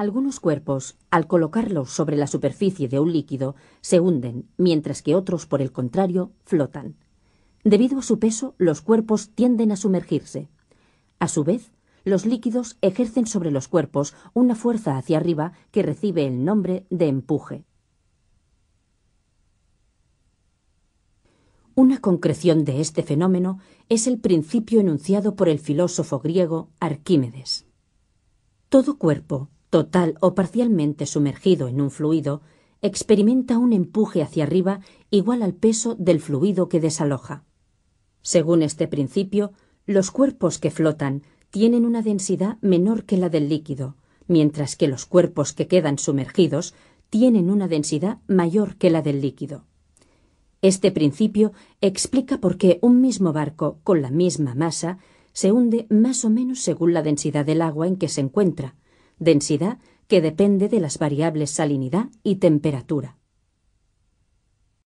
Algunos cuerpos, al colocarlos sobre la superficie de un líquido, se hunden, mientras que otros, por el contrario, flotan. Debido a su peso, los cuerpos tienden a sumergirse. A su vez, los líquidos ejercen sobre los cuerpos una fuerza hacia arriba que recibe el nombre de empuje. Una concreción de este fenómeno es el principio enunciado por el filósofo griego Arquímedes. Todo cuerpo, total o parcialmente sumergido en un fluido, experimenta un empuje hacia arriba igual al peso del fluido que desaloja. Según este principio, los cuerpos que flotan tienen una densidad menor que la del líquido, mientras que los cuerpos que quedan sumergidos tienen una densidad mayor que la del líquido. Este principio explica por qué un mismo barco con la misma masa se hunde más o menos según la densidad del agua en que se encuentra, densidad que depende de las variables salinidad y temperatura.